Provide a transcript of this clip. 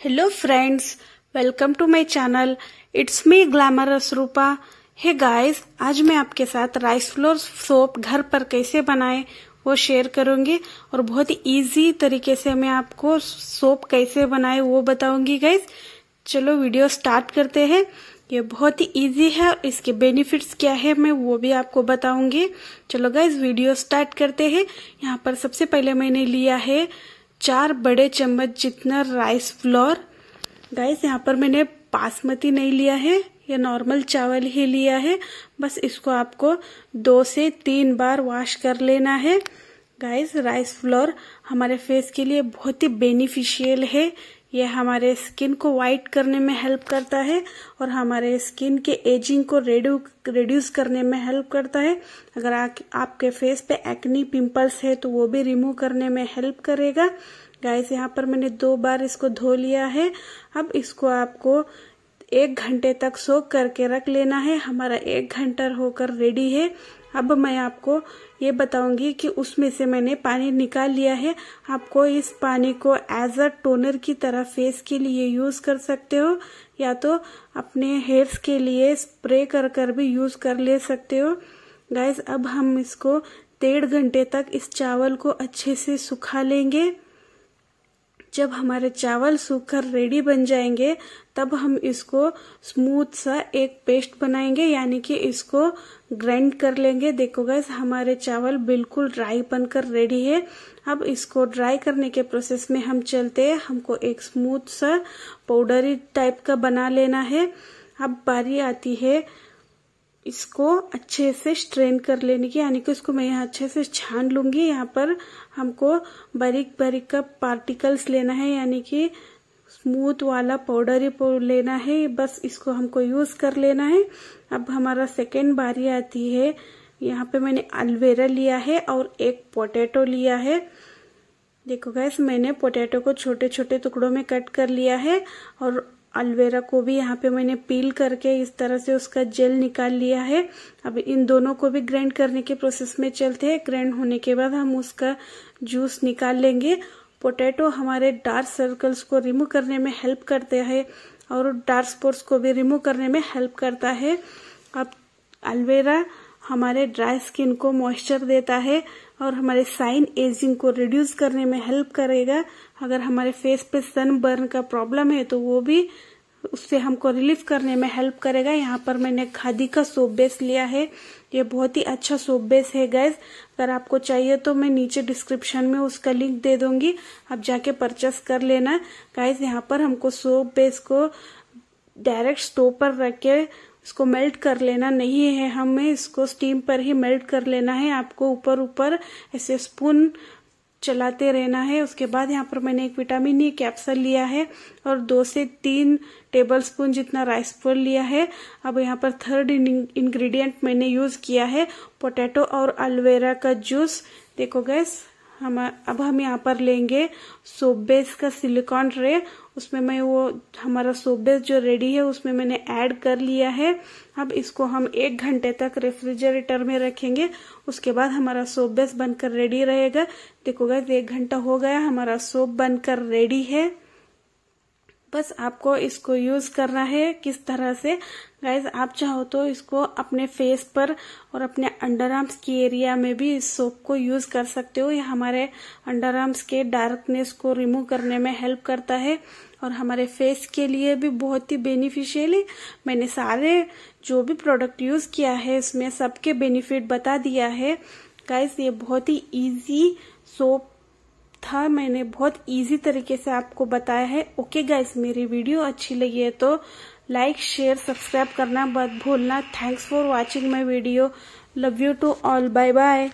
hello friends welcome to my channel it's me glamorous Roopa hey guys आज मैं आपके साथ राइस फ्लोर सोप घर पर कैसे बनाएं वो शेयर करूंगी और बहुत ही इजी तरीके से मैं आपको सोप कैसे बनाए वो बताऊंगी गाइस चलो वीडियो स्टार्ट करते हैं ये बहुत ही इजी है और इसके बेनिफिट्स क्या है मैं वो भी आपको बताऊंगी चलो गाइज वीडियो स्टार्ट करते हैं यहाँ पर सबसे पहले मैंने लिया है चार बड़े चम्मच जितना राइस फ्लोर गाइस यहाँ पर मैंने बासमती नहीं लिया है या नॉर्मल चावल ही लिया है बस इसको आपको दो से तीन बार वॉश कर लेना है गाइस राइस फ्लोर हमारे फेस के लिए बहुत ही बेनिफिशियल है यह हमारे स्किन को वाइट करने में हेल्प करता है और हमारे स्किन के एजिंग को रेड्यू रिड्यूस करने में हेल्प करता है अगर आ, आपके फेस पे एक्नी पिंपल्स है तो वो भी रिमूव करने में हेल्प करेगा गाइस यहाँ पर मैंने दो बार इसको धो लिया है अब इसको आपको एक घंटे तक सोख करके रख लेना है हमारा एक घंटा होकर रेडी है अब मैं आपको ये बताऊंगी कि उसमें से मैंने पानी निकाल लिया है आपको इस पानी को एज अ टोनर की तरह फेस के लिए यूज कर सकते हो या तो अपने हेयर्स के लिए स्प्रे कर कर भी यूज कर ले सकते हो गाइज अब हम इसको डेढ़ घंटे तक इस चावल को अच्छे से सुखा लेंगे जब हमारे चावल सूख रेडी बन जाएंगे तब हम इसको स्मूथ सा एक पेस्ट बनाएंगे यानी कि इसको ग्राइंड कर लेंगे देखो गैस हमारे चावल बिल्कुल ड्राई बनकर रेडी है अब इसको ड्राई करने के प्रोसेस में हम चलते हैं हमको एक स्मूथ सा पाउडरी टाइप का बना लेना है अब बारी आती है इसको अच्छे से स्ट्रेन कर लेने की यानी कि इसको मैं यहाँ अच्छे से छान लूंगी यहाँ पर हमको बारीक बारीक का पार्टिकल्स लेना है यानी कि स्मूथ वाला पाउडर ही लेना है बस इसको हमको यूज़ कर लेना है अब हमारा सेकेंड बारी आती है यहाँ पे मैंने अलवेरा लिया है और एक पोटैटो लिया है देखो गैस मैंने पोटैटो को छोटे छोटे टुकड़ों में कट कर लिया है और अलवेरा को भी यहाँ पे मैंने पील करके इस तरह से उसका जेल निकाल लिया है अब इन दोनों को भी ग्राइंड करने के प्रोसेस में चलते हैं ग्राइंड होने के बाद हम उसका जूस निकाल लेंगे पोटैटो हमारे डार्क सर्कल्स को रिमूव करने में हेल्प करते हैं और डार्क स्पॉट्स को भी रिमूव करने में हेल्प करता है अब अलवेरा हमारे ड्राई स्किन को मॉइस्चर देता है और हमारे साइन एजिंग को रिड्यूस करने में हेल्प करेगा अगर हमारे फेस पे सन बर्न का प्रॉब्लम है तो वो भी उससे हमको रिलीफ करने में हेल्प करेगा यहाँ पर मैंने खादी का सोप बेस लिया है ये बहुत ही अच्छा सोप बेस है गैस अगर आपको चाहिए तो मैं नीचे डिस्क्रिप्शन में उसका लिंक दे दूंगी आप जाके परचेस कर लेना गैस यहाँ पर हमको सोप बेस को डायरेक्ट स्टोव पर रख के इसको मेल्ट कर लेना नहीं है हमें इसको स्टीम पर ही मेल्ट कर लेना है आपको ऊपर ऊपर ऐसे स्पून चलाते रहना है उसके बाद यहाँ पर मैंने एक विटामिन ई कैप्सल लिया है और दो से तीन टेबल स्पून जितना राइस फ्लोर लिया है अब यहाँ पर थर्ड इंग्रेडिएंट मैंने यूज़ किया है पोटैटो और अलवेरा का जूस देखो गैस हम अब हम यहाँ पर लेंगे सोप बेस का सिलिकॉन ट्रे उसमें मैं वो हमारा सोप बेस जो रेडी है उसमें मैंने ऐड कर लिया है अब इसको हम एक घंटे तक रेफ्रिजरेटर में रखेंगे उसके बाद हमारा सोप बेस बनकर रेडी रहेगा देखो एक घंटा हो गया हमारा सोप बनकर रेडी है बस आपको इसको यूज करना है किस तरह से गाइज आप चाहो तो इसको अपने फेस पर और अपने अंडर आर्म्स की एरिया में भी इस सोप को यूज कर सकते हो यह हमारे अंडर आर्म्स के डार्कनेस को रिमूव करने में हेल्प करता है और हमारे फेस के लिए भी बहुत ही है मैंने सारे जो भी प्रोडक्ट यूज किया है इसमें सबके बेनिफिट बता दिया है गाइज ये बहुत ही इजी सोप था मैंने बहुत इजी तरीके से आपको बताया है ओके गाइस मेरी वीडियो अच्छी लगी है तो लाइक शेयर सब्सक्राइब करना मत भूलना thanks for watching my video love you to all bye bye